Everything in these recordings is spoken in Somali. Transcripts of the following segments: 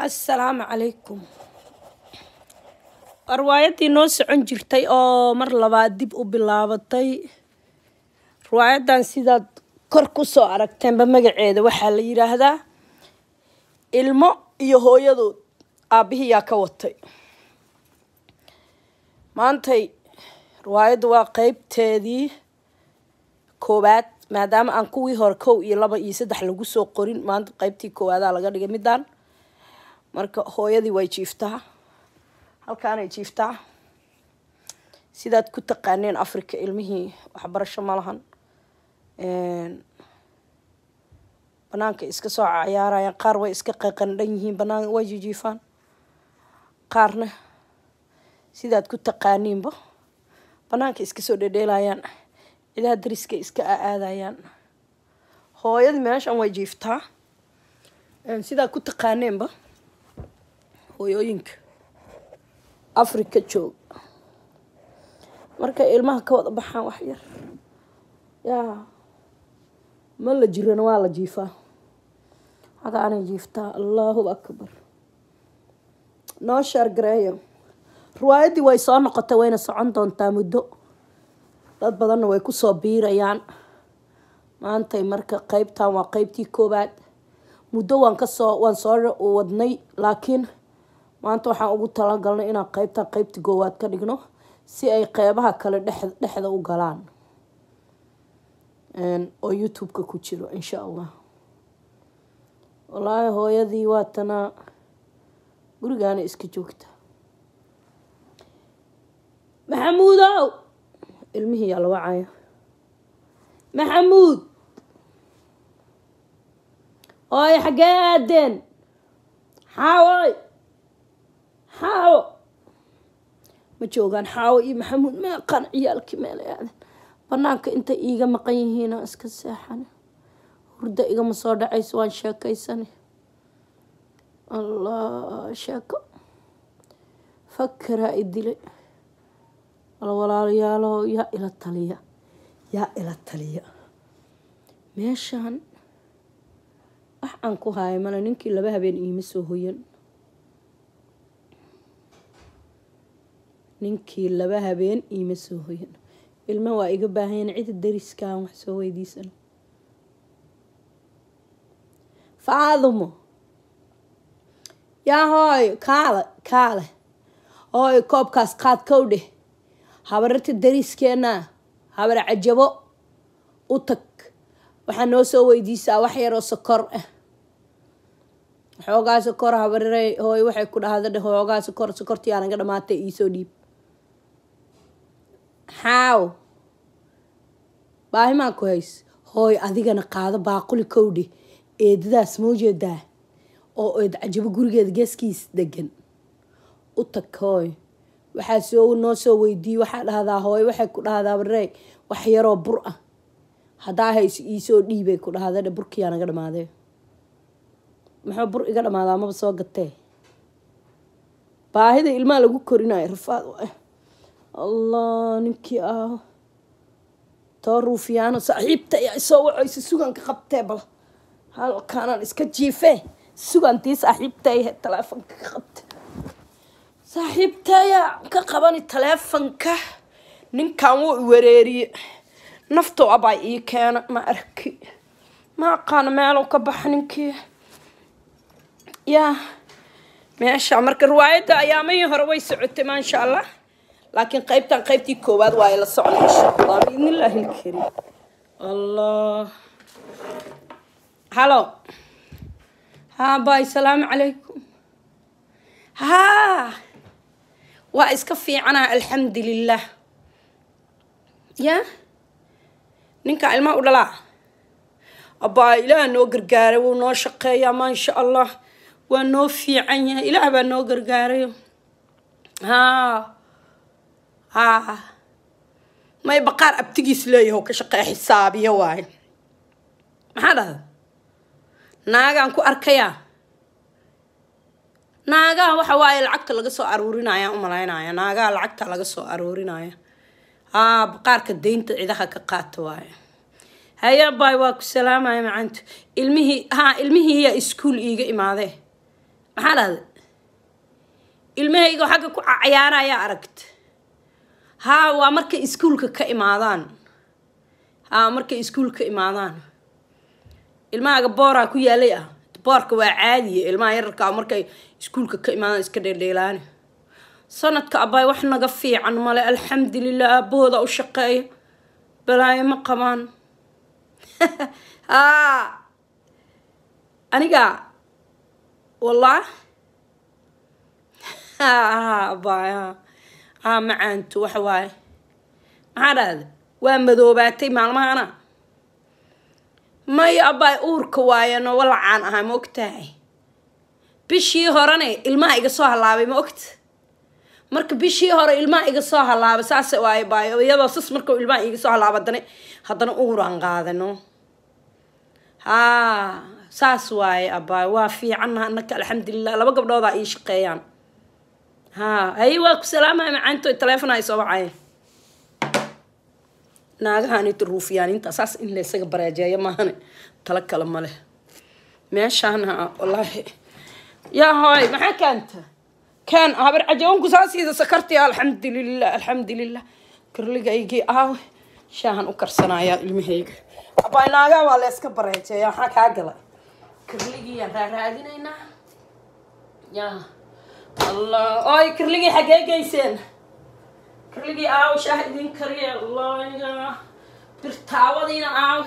assalaamu calaykum riwaayaddii noo socon jirtay oo mar labaad dib u bilaabatay riwaayaddan sidaad kor ku soo aragteenba magaceeda waxaa la yidhaahdaa ilmo iyo hooyadood aabbihiyaa ka watay maantay riwaayaddu waa qeybteedii koowaad maadaama aan kuwii hore kow iyo laba iyo saddex lagu soo qorin maanta qeybtii koowaadaa laga dhigay midaan marka hooyadii way jiiftaa halkaanay jiiftaa sidaad ku taqaaneen africa ilmihii waxbarasho ma lahan banaanka iska soo cayaarayaan qaar way iska qaqandhan yihiin banaan way jijiifaan qaarna sidaad ku taqaaniinba banaanka iska soo dhedheelayaan cidaa dariska iska a aadayaan hooyadii meeshan way jiiftaa sidaad ku taqaaneenba hooyooyinka afrika joog markay ilmaha ka wada baxaan wax yar yaa ma la jirana waa la jiifaa xaga jiiftaa allahu akbar noo shaargareeya riwaayaddii way soo noqotay wayna socon doontaa muddo dad badanna way kusoo biirayaan maantay marka qeybtan waa qeybtii koowaad muddo waan kasoo waan soo wadnay laakiin maanta waxaan ugu talagalnay inaan qeybta qeybta goowaad ka dhigno si ay qeybaha kale dhexda u galaan oo youtube-ka ku jiro insha allah wallaahi hooyadii waatana gurigaana iska joogta maxamuudow ilmihii yaa la wacaya maxamuud hooy xaggee aadeen xaaway xaawo ma joogaan xaawo iyo maxamuud ma aqaan ciyaalkii meel aadan banaanka intay iiga maqan yihiin aan iska seexan hurda igama soo dhacayso waan sheekaysani allah sheeko fakaraa i dilay walwalaalayaalow yaa ila taliya yaa ila taliya meeshaan wax aan ku haaya male ninkii laba habeen iima soo hoyan ninkii laba habeen ima soo hoyan ilme waa iga baahayan cida dariskaan wax soo weydiisano faadumo yaa hooyo kaale kaale hooyo koobkaas qaad kow dheh habararta dariiskeenaa habar cajabo u tag waxaa noo soo weydiisaa wax yaroo sokor ah xoogaa sokor habarare hooyo waxay ku dhahda dheh hoogaa sokor sokortii aanaga dhamaatay iisoo dhiib xaaw baahimaa ku hays hooy adigana qaado baaquli kowdhi eedadaas mau jeedaa oo eed cajabo gurigeeda geeskiis degan u tag hooy waxaa soo noo soo weydiiye waxaa dhahdaa hooyo waxay ku dhahdaa barey wax yaroo bur ah haddaa hays iisoo dhiibay ku dhahda burkiyaa naga dhamaaday muxuu bur iga dhamaadaa maba soo gatee baahida ilmaa lagu korinaayo rafaad u ah الله نمكي آه تارو فيانا صاحب تا يسوع عيسى سوغان كخبتي بلا هل كان اسكا جيفي سوغان تي صاحب تا يهي تلافن كخبتي صاحب تا يا كقباني تلافن كه نين كانو وريري نفتو عبا اي كان ما اركي ما قان مالو كبح نينكي يا ماشي عمرك الرواية ايامي هروي سعوتي ما ان شاء الله لكن قيبتان قيبتي كوباد واي لصعنا إن شاء الله بإذن الله الكريم الله هلا ها باي سلام عليكم ها وايس كفي عنا الحمد لله يا نينكا الماء ولا لا أبا إله نوغر قاري ونو شقيا ما إن شاء الله ونو في عيني إله بنوغر قاري ها Ah. may baqaar abtigiis leeyaho ka shaqee xisaabiyo waayo maxaa dhahda naagaan ku arkayaa naagaa waxa waaye lacagta laga soo aruurinayaan u malaynaya lacagta laga soo aruurinaya haa ah, baqaarka daynta cidaha ka qaata waayo hayabaay waa ku salaamaya macaantu ilmihii haa ilmihiiyaa iskuol iiga imaadee maxaa dhahda ilmahaygo xagga ku cayaarayaa aragta haa waa markay iskuulka ka imaadaan haa markay iskuulka ka imaadaan ilmahaaga booraa ku yaalay ah boorka waa caadiya ilmaha yararkaa ah markay iskuulka ka imaadaan iska dheeldheelaani sanadka abbaay wax naga fiican male alxamdulilah aabahooda u shaqeeya balaayo ma qabaan haa aniga wallah abbaay haa ah, macaanto waxawaaye maxaa dhahda waa madoobaatay maalmahana mayo abbaay uurka waaye walacaan ahaa ma ogtahay bishii horene ilmaha iga soo halaabay ma ogta marka bishii hore ilmaha iga soo halaaba saas waaye baayo iyadoo sas markau ilmaha iga soo halaaba haddana uur uuraan qaadano haa saas waaye abbaay waa fiicanna anaka alxamdulilah laba gabdhoodaa ii shaqeeyaan ها أي وقت سلامة معنته التليفون هاي سوى naagahani ruufiyaan intaa saas in laysaga baraajaaya maahane tala kale ma leh meeshaana wallaahi yaa hooy maxaa keenta keen habar cajawanku saasiida sakartiya alxamdulilah alxamdulilah karligaygii aawe shaahan u karsanayaa ilmahayga abaay naagaa waa layska bareejeeya maxaa kaa galay karligiiyaan raaraadinaynaa yaa allah oo ay kirligii xaggee geyseen kirligii aawshaah idin kariye allah birtaawadiina aaw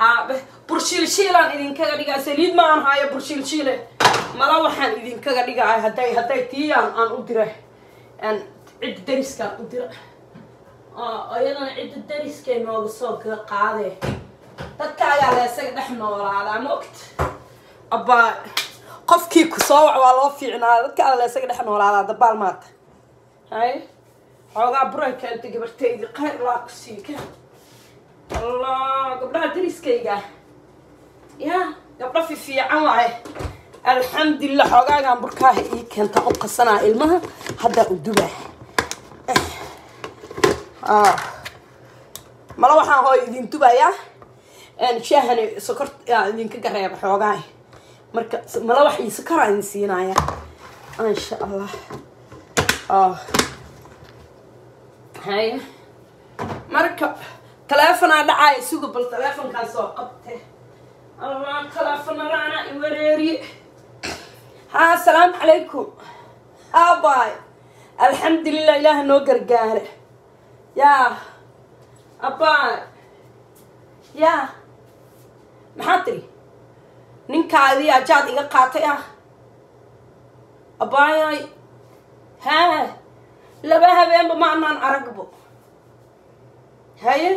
haabe burshiilshiilaan idinkaga dhigaa saliid maan haayo burshiilshiile mala waxaan idinkaga dhigaay hadday hadday tiiyaan aan u diray aan cidda dariskaan u dira iyadana ah, cidda dariskay nooga soo qaadee dadkaagaa la isaga dhex noolaada ma ogta abaa qofkii kusoo wac waa loo fiicnaa dadka alla isaga dhex noolaadaa dabaal maata hay xoogaa buray keentay gabartaydi qayr laa ku siika gabdhaha dariskayga ya gabdho fifiican waaye alxamdulilah xoogaagan burkaaha ii keenta u ilmaha haddaa u duba eh, ah. mala waxaan hooy idin dubayaa shaahan sokor ah, idinka gareeba xoogaah marka mala wax io sakara idin siinaya insha allah ah. hay marka taleefonaa dhacaayo suga bal taleefonkaas oo qabte allah taleefonalaana iwareeriye ha asalaamu calaykum aabay alxamdulilah ilaaha noo gargaare yaa abaay yaa maxaa tiri ninkaadii ajaad iga qaatay ah abaayay haa laba habeenba maanaan aragbo haye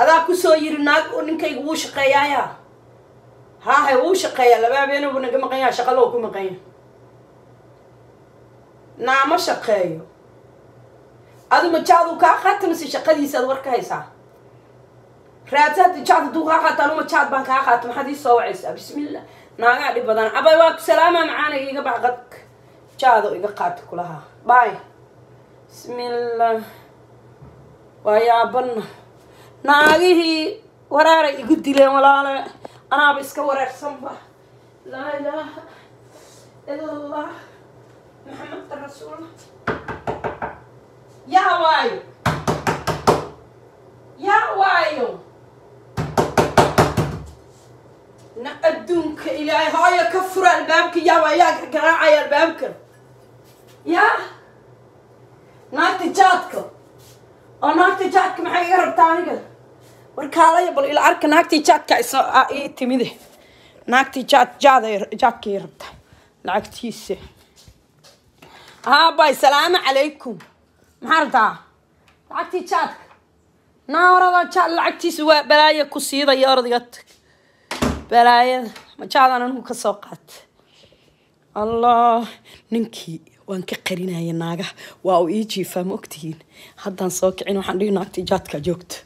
adaa kusoo yiri naag oo ninkayga wuu shaqeeyaaya haahe wuu shaqeeya laba habeenba naga maqanyaa shaqaloo ku maqanya naama shaqeeyo adu majaadu kaa qaata mase shaqadiisaad war ka haysaa raadsaad jaad duu kaa qaataan uma jaad baan kaa qaata maxaad ii soo wacaysa bismillah naagaa dhib badan abay waa salaama macaana iga bax qadka jaado iga qaata kulahaa bay bismillah waa yaabana naagihii waraaray igu dileen walaale anaaba iska wareersanba laa ilaaha ilallah maxameda rasuul yaa waayo yaa waayo أدونك إلى هاي كفر البابك يا ويا قراعي البابك يا ناتي جاتك أو ناتي جاتك معي يرب تانيك وركالة يبل إلى عرك ناتي جاتك عيسو آه، إيه تميدي ناتي جات جاد جاتك يرب تاني لعك تيسي ها باي سلام عليكم مهاردا لعك تي جاتك نا ورضا جات لعك تيسي بلاي كسيدة يا رضي جاتك برايد مجادا ننهو كسوقات الله ننكي وانك قرينا هيا ناغا واو ايجي فاموكتين حدان سوكعين وحان ليو ناكتي جاتكا جوكت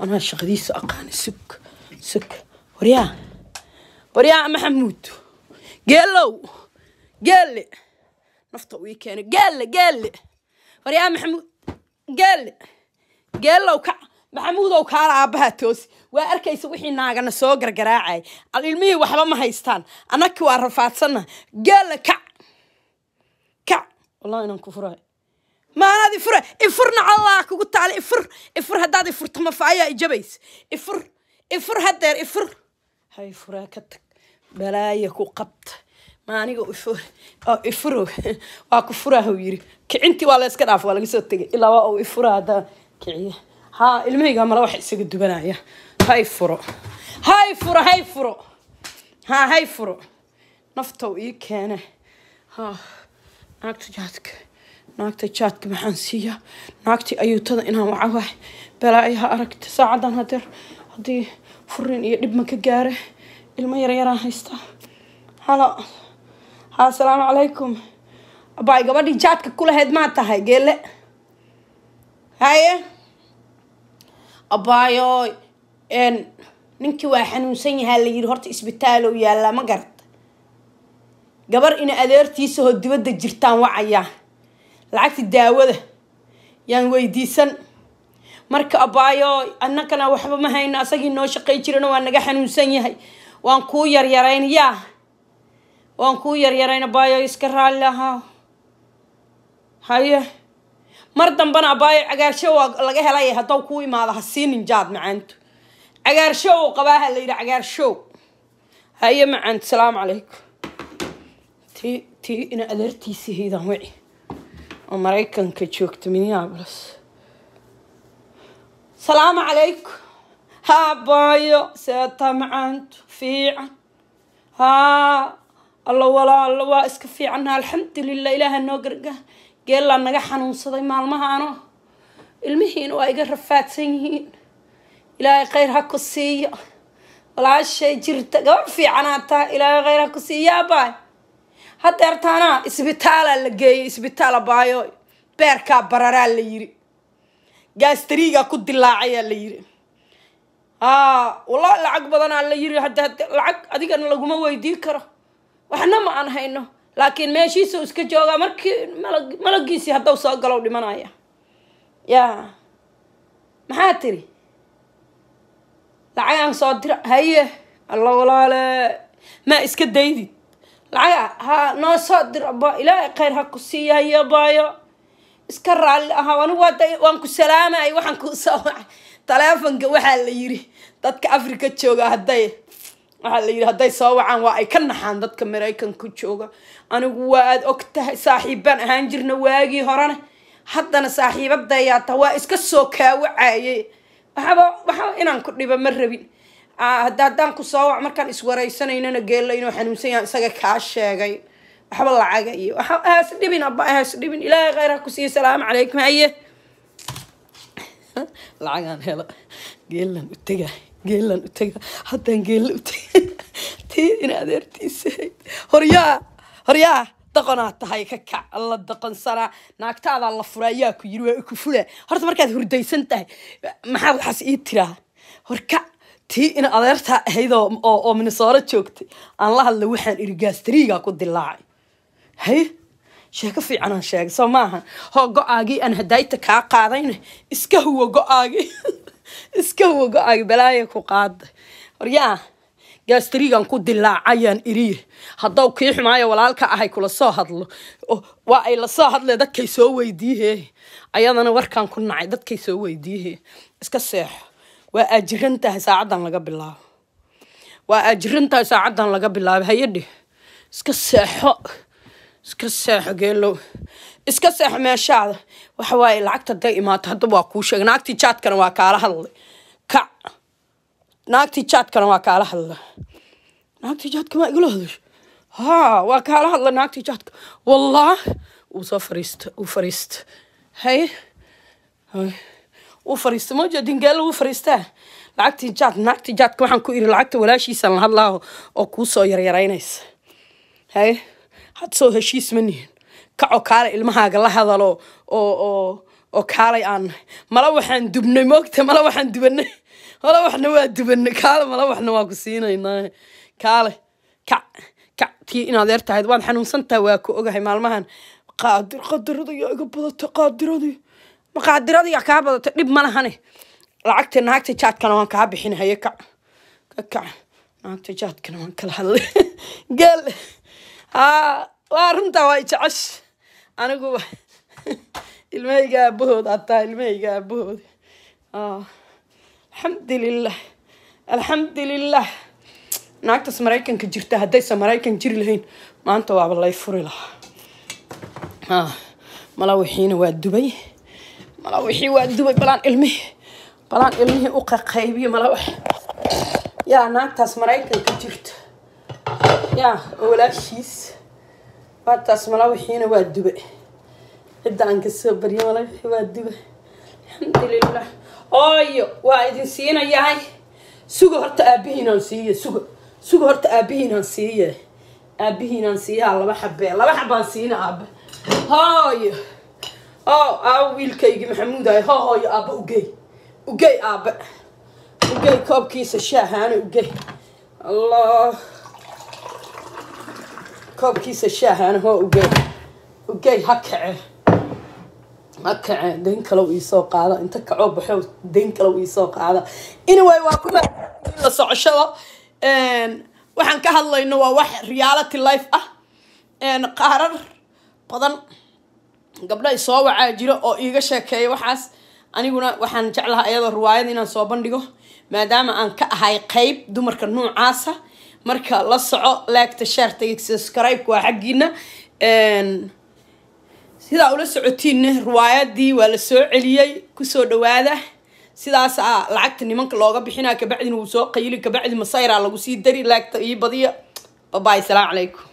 انا شغدي سوقاني سوك سوك وريا وريا محمود قيلو قيلي نفطو ويكيني قيلي قيلي وريا محمود قيلي قيلو كعب محمود أو كار أبها توس وأركيس وحي ناقة نسوقر قراعي علمي وحبا ما هيستان أنا كوا رفات سنة قال كع كع والله إنهم كفراء ما أنا دي فرع إفرنا الله كو قلت إفر إفر هدا دي فرطة مفايا إجابيس إفر إفر هدا إفر هاي فراكتك بلاي كو قبط ما أنا قو إفر أو إفرو واكو فراه ويري كعنتي والا إسكراف والا قصوتك إلا واو إفر هذا كعيه ها ilmahayga mara wax isaga dubanaya hay furo hay furo hay furo ha hay furo naftow ii keene ha naagta jaadka naagta jaadka maxaan siiya naagtii ayuutada inaan wacawaay balaayaha aragta saacadan hadeer haddii furin iyo dhibma ka gaare ilmo yaryaraan haystaa halo ha asalaamu calaykum abaay gabadhii jaadka ku lahayd maa tahay geelle haye abaayo ninkii waa xanuunsan yahaa la yiri horta isbitaalow yaallaa ma garata gabar ina adeertiisahoo dibadda jirtaan wacayaa lacagti daawada yaan weydiisan marka abaayo annagana waxba ma hayno asagii noo shaqay jirano waa naga xanuunsan yahay waan kuu yaryarayn yaa waan kuu yaryarayn abaayo iska raalli ahaa haye مردم بنا باي عجار شو لقيها لي هتو كوي ما ذا حسين نجاد معنتو عجار شو قباها اللي يرى عجار شو هيا معنت سلام عليكم تي تي إن أدرتي سهيدا معي أمريكا كتشوكت من يابلس سلام عليكم ها باي سيطا معنت في ها الله ولا الله اسكفي عنها الحمد لله إله النوقرقه geellaa naga xanuunsaday maalmahaano ilmihiina waa iga rafaadsan yihiin ilaahay khayr ha ku siiyo walaashay jirta gabar fiicanaa tahay ilaahay khayr ha ku siiyo yaabaay hadeertaana isbitaalaa la geeyay isbitaala baayooy beerkaa bararaa la yiri gaastariigaa ku dilaacayaa la yiri aa wala lacag badanaa la yiri hada lacag adigana laguma weydiin karo waxna ma aan hayno laakiin meeshiisuu iska joogaa markii malagiisii haddaw soo galow dhimanaya yaa maxaa tiri lacag aan soo dira haye alla walaale maa iska daydid lacag ah, ha noo soo dir aba ilaahay khayr ha ku siiya haye iska raalli ahaa anigu waada waan ku salaamay waxaan kuu soo wacay taleefonka waxaa la yiri dadka africa jooga hadday waxaa la yidhi hadday soo wacaan waa ay ka naxaan dadka maraykanka jooga anigu waa aada ogtahay tahay saaxiibbaan ahaan jirna waagii horena haddana saaxiibadayaa taa waa iska soo kaawacaye waxaba waxaba inaan ku dhibo ma rabin hadda haddaan ku soo wac markaan iswareysanayna geella inuu xanuunsan yahan isaga kaa sheegay waxba lacagayo haas dhibin aba haas dhibin ilaahay kheyr ha ku siiya salaamu calaykum haye lacagaan helo geelan u tegaa geellan utaga haddaan geella utaga tiidin adeertiisa horyaa horyaa daqonaa tahay ka la alla daqonsanaa naagtaadaa la fura ayaa ku yiri waa ku fula horta markaad hurdaysan tahay maxaad waxaas ii tiraa horka tii in adeertaa ahayd oo minisooro joogtay aan la hadla waxaan iri ku dilaacay hay sheeko fiican aan sheegay soo maaha hoo go-aagii aan hadaayta kaa qaadayna iska huwa go-aagii iska ay balaaya ku qaada waryaa gaastariigan ku dilaacayaan iriye haddaw kii xumaayo walaalka ahay kula soo hadlo oh, waa ay lasoo soo hadlee dadkay soo weydiihe ayadana warkaan ku nacay dadkay soo weydiihe iska seexo waa aajiran tahay saacaddan laga bilaabo waa aajiran tahay saacaddan laga bilaabo hayadhe iska seexo iska seexo geelow iska seexo meeshaada waxa waaye lacagta haday imaato haddaba waa kuu sheega naagtii jaadkana waa kaala hadlay kac naagtii jaadkana waa kaala hadla naagtii jaadka maa igala hadasho ha waa kaala hadla naagtii jaadka wallah uu soo fariista uu fariista hay uu fariista moja dingeelo wuu fariistaa lacagtii jaad naagtii jaadka waxaan ku iri lacagta walaashiisaan la hadlaaho oo kuu soo yaryaraynaysa hay حد سو هشيس مني كعو كالا إلمها قال لها أو أو أو كالا أن ملوح عن دبني موكت ملوح عن دبني ملوح نوا دبني كالا ملوح نوا كسينا إن كالا كع كع تي إن هذا ارتعد وان حنوم سنتا واكو أجا هي مال مهن قادر قادر ضي أجا بدت قادر ضي ما قادر ضي أكاب بدت نب مال هني لعكت نعكت شات كانوا كعب حين هيك كع كع نعكت شات كانوا كل هاللي قال وأنت تقول أنا أقول لك أنا أقول الحمد لله الحمد لله أنا أقول لك أنا أقول لك أنا أقول لك أنا أقول لك أنا أقول لك أنا أقول لك أنا أقول دبي أنا أقول لك أنا أقول لك أنا أقول لك أنا أقول لك أنا أقول لك yaa walaashiis waa taas mala wixiina waa duba cidda aan kasoo baryo mala wixii waa duba alxamdulilah ooyo waa idin siinayahay sugo horta aabihiinaan siiye sugo sugo horta aabihiinaan siiye aabihiinaan siiyaa laba xabee laba xabaan siina aabe hooyo oo aabo wiilkaygii maxamuud ahay hoo hooyo aaba ugey ugey aabe ugey koobkiisa shaahaana ugey allah koobkiisa shaahana waa ugeey ugeey ha kace ha kace dayn kalow iisoo qaada inta kacoo baxo dayn kalow iisoo qaada anyway waa kuma la socoshada waxaan ka hadlayno waa wax reality life ah qaarar badan gabdha isoo wacaa jiro oo iiga sheekeeya waxaas aniguna waxaan jeclahaa iyadoo riwaayada inaan soo bandhigo maadaama aan ka ahay qeyb dumarka nuucaasa marka la soco laagta shaartayg subscribe-ka waa xaggiina sidaa ula socotiinna riwaayadii waa la soo celiyey kusoo dhawaada sidaasaa ah, lacagta nimanka looga bixina kabacdina wuu soo qayilin kabacdi masayraa lagu sii dari laagta ii badiya babaay asalaamu calaykum